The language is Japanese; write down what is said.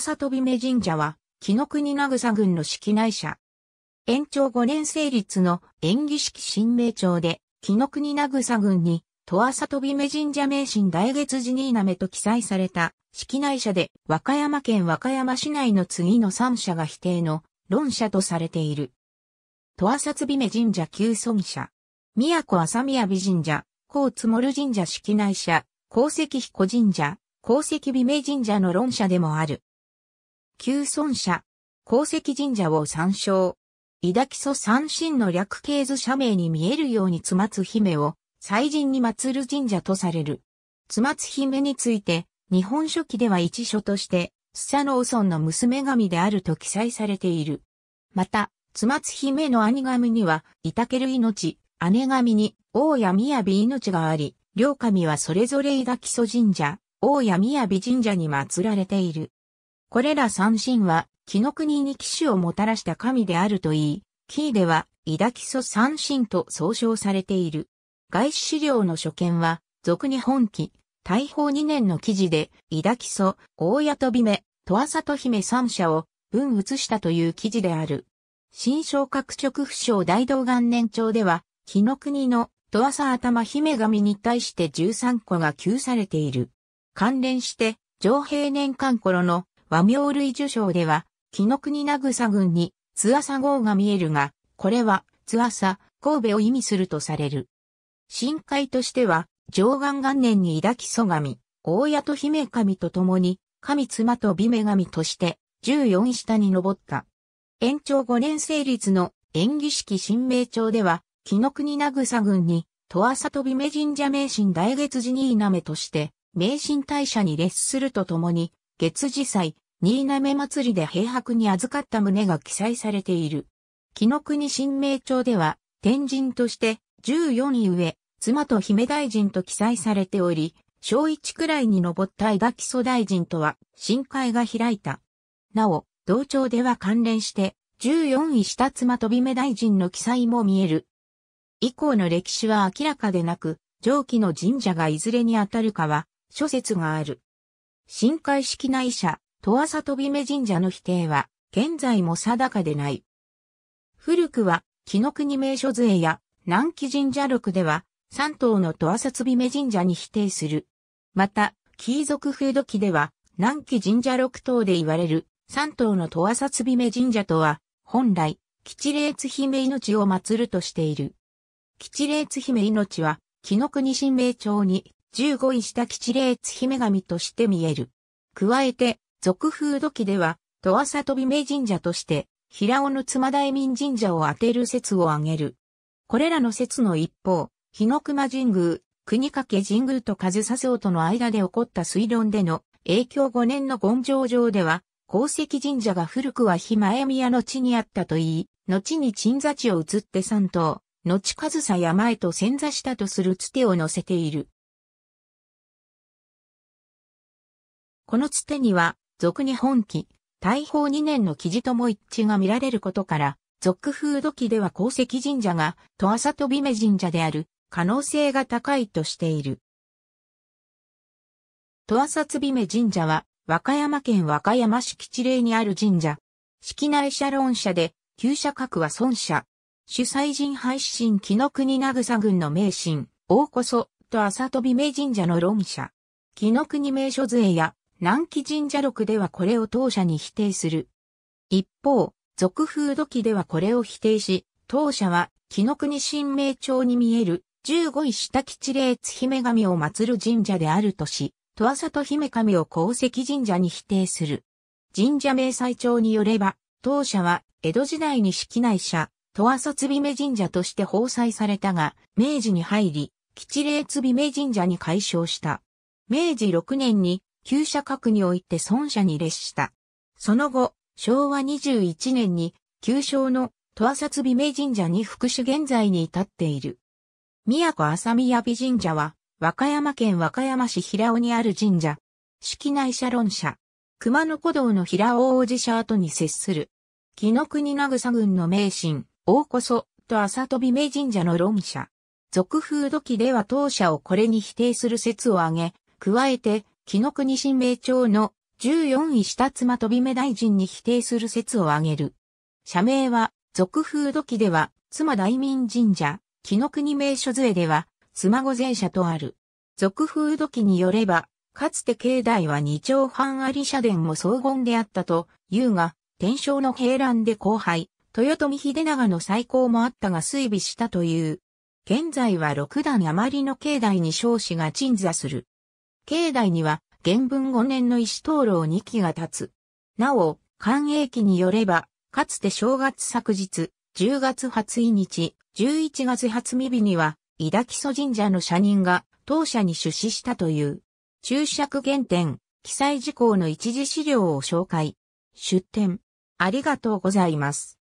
さと飛目神社は、紀の国名草郡の式内社。延長5年成立の演技式新名町で、紀の国名草郡に、さと飛目神社名神大月寺になめと記載された、式内社で、和歌山県和歌山市内の次の三社が否定の、論社とされている。さつ飛目神社旧尊社。宮古朝宮美神社、高津森神社式内社、高石彦神社、高石美名神社の論社でもある。旧村社、功績神社を参照。伊田木三神の略形図社名に見えるように津松姫を祭神に祀る神社とされる。津松姫について、日本書紀では一書として、須佐の祖孫の娘神であると記載されている。また、津松姫の兄神には、いたける命、姉神に、大谷宮美命があり、両神はそれぞれ伊田祖神社、大谷宮美神社に祀られている。これら三神は、紀の国に騎士をもたらした神であるといい、キーでは、イダキソ三神と総称されている。外資資料の所見は、俗日本記、大宝二年の記事で、イダキソ、大谷とびめ、と浅さと姫三者を、文移したという記事である。新昇格直不詳大道元年帳では、紀の国の、と浅さ頭姫神に対して13個が給されている。関連して、上平年間頃の和名類受賞では、紀の国名草郡に津さ号が見えるが、これは津さ、神戸を意味するとされる。深海としては、上岸元年に抱き祖神、大谷と姫神と共に、神妻と美女神として、14下に登った。延長5年成立の演技式新名帳では、紀の国名草郡に、戸さと美女神社名神大月寺に稲目として、名神大社に列するとともに、月次祭、新滑祭りで平白に預かった旨が記載されている。木の国新名帳では、天神として14位上、妻と姫大臣と記載されており、小一くらいに上った枝木礎大臣とは、深海が開いた。なお、同調では関連して、14位下妻と姫大臣の記載も見える。以降の歴史は明らかでなく、上記の神社がいずれにあたるかは、諸説がある。深海式内社、戸浅飛目神社の否定は、現在も定かでない。古くは、紀の国名所税や、南紀神社録では、三島の戸浅び目神社に否定する。また、貴族風土記では、南紀神社六等で言われる、三島の戸浅び目神社とは、本来、吉霊津姫命を祀るとしている。吉霊津姫命は、紀の国神明町に、十五位した吉霊津姫神として見える。加えて、俗風土器では、戸浅飛名神社として、平尾の妻大民神社を当てる説を挙げる。これらの説の一方、日の熊神宮、国掛神宮と上佐生との間で起こった推論での影響5年の権上上では、功績神社が古くは日前宮の地にあったと言い、後に鎮座地を移って三島、後上佐山へと潜座したとするつてを載せている。このつてには、俗日本記、大宝2年の記事とも一致が見られることから、俗風土器では鉱石神社が、戸と飛目神社である、可能性が高いとしている。戸つ飛目神社は、和歌山県和歌山市吉霊にある神社。式内社論社で、旧社格は孫社。主催人廃神紀の国名草郡の名神、大こそ、とと飛目神社の論社。紀の国名所税や、南紀神社録ではこれを当社に否定する。一方、俗風土記ではこれを否定し、当社は、紀の国神明町に見える、十五位下吉霊津姫神を祀る神社であるとし、戸浅と姫神を功績神社に否定する。神社明細帳によれば、当社は、江戸時代に式内社、戸浅津姫神社として放祭されたが、明治に入り、吉霊津姫神社に改称した。明治6年に旧社格において孫社に列した。その後、昭和21年に、旧称の戸浅津美名神社に副主現在に至っている。宮古浅宮美神社は、和歌山県和歌山市平尾にある神社。式内社論社。熊野古道の平尾王子社跡に接する。木の国名草郡の名神、大こそ、と浅飛美名神社の論社。俗風土器では当社をこれに否定する説を挙げ、加えて、紀の国新明朝の14位下妻飛び目大臣に否定する説を挙げる。社名は、俗風土器では、妻大民神社、紀の国名所杖では、妻御前社とある。俗風土器によれば、かつて境内は二丁半あり社殿も荘厳であったと、いうが、天正の平乱で後輩、豊臣秀長の再興もあったが衰微したという。現在は六段余りの境内に少子が鎮座する。境内には元文5年の石灯籠2基が立つ。なお、官営記によれば、かつて正月昨日、10月初日、11月初日には、伊田木曽神社の社人が当社に出資したという、注釈原点、記載事項の一時資料を紹介。出展。ありがとうございます。